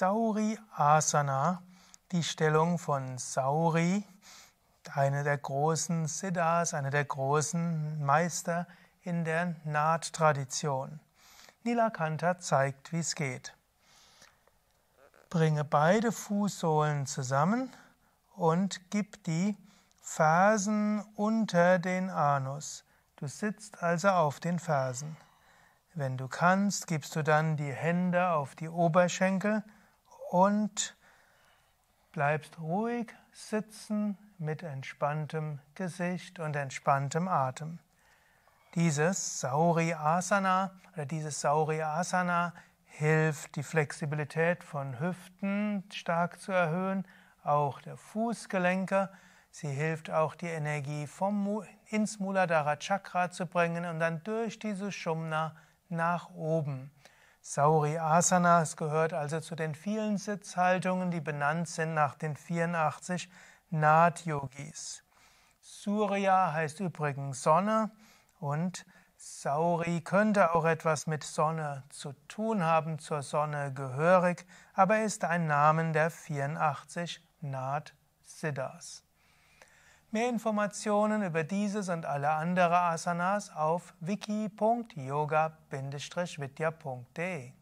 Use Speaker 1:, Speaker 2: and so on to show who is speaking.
Speaker 1: Sauri Asana, die Stellung von Sauri, einer der großen Siddhas, einer der großen Meister in der Naht-Tradition. Nilakanta zeigt, wie es geht. Bringe beide Fußsohlen zusammen und gib die Fersen unter den Anus. Du sitzt also auf den Fersen. Wenn du kannst, gibst du dann die Hände auf die Oberschenkel, und bleibst ruhig sitzen mit entspanntem Gesicht und entspanntem Atem. Dieses Sauri Asana oder dieses Sauri Asana hilft, die Flexibilität von Hüften stark zu erhöhen, auch der Fußgelenke. Sie hilft auch, die Energie vom, ins Muladhara Chakra zu bringen und dann durch diese Shumna nach oben. Sauri Asana, es gehört also zu den vielen Sitzhaltungen, die benannt sind nach den 84 Nath-Yogis. Surya heißt übrigens Sonne und Sauri könnte auch etwas mit Sonne zu tun haben, zur Sonne gehörig, aber ist ein Name der 84 Nath-Siddhas. Mehr Informationen über dieses und alle anderen Asanas auf wiki.yoga-vidya.de